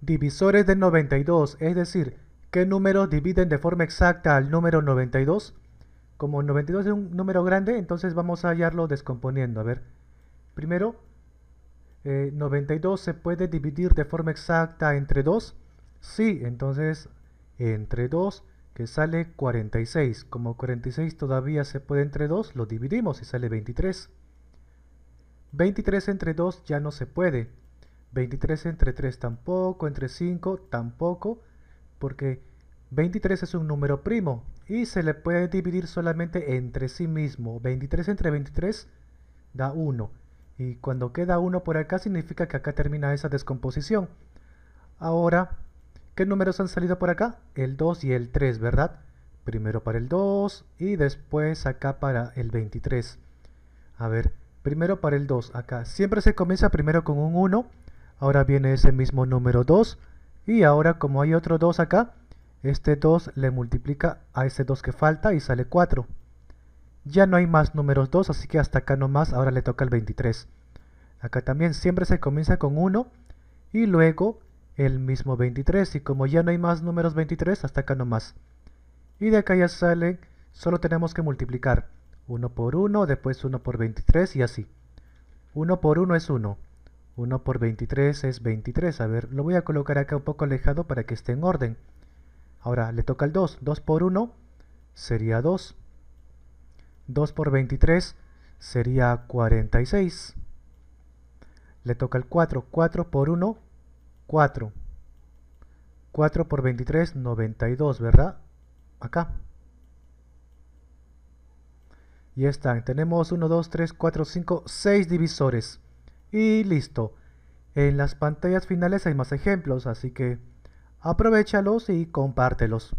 Divisores de 92, es decir, ¿qué números dividen de forma exacta al número 92? Como 92 es un número grande, entonces vamos a hallarlo descomponiendo. A ver, primero, 92 eh, se puede dividir de forma exacta entre 2. Sí, entonces entre 2 que sale 46. Como 46 todavía se puede entre 2, lo dividimos y sale 23. 23 entre 2 ya no se puede. 23 entre 3 tampoco, entre 5 tampoco, porque 23 es un número primo y se le puede dividir solamente entre sí mismo. 23 entre 23 da 1. Y cuando queda 1 por acá significa que acá termina esa descomposición. Ahora, ¿qué números han salido por acá? El 2 y el 3, ¿verdad? Primero para el 2 y después acá para el 23. A ver, primero para el 2, acá. Siempre se comienza primero con un 1 Ahora viene ese mismo número 2. Y ahora como hay otro 2 acá, este 2 le multiplica a ese 2 que falta y sale 4. Ya no hay más números 2, así que hasta acá nomás, ahora le toca el 23. Acá también siempre se comienza con 1 y luego el mismo 23. Y como ya no hay más números 23, hasta acá nomás. Y de acá ya sale, solo tenemos que multiplicar 1 por 1, después 1 por 23 y así. 1 por 1 es 1. 1 por 23 es 23. A ver, lo voy a colocar acá un poco alejado para que esté en orden. Ahora le toca el 2. 2 por 1 sería 2. 2 por 23 sería 46. Le toca el 4. 4 por 1, 4. 4 por 23, 92, ¿verdad? Acá. Y están. Tenemos 1, 2, 3, 4, 5, 6 divisores. Y listo. En las pantallas finales hay más ejemplos, así que aprovechalos y compártelos.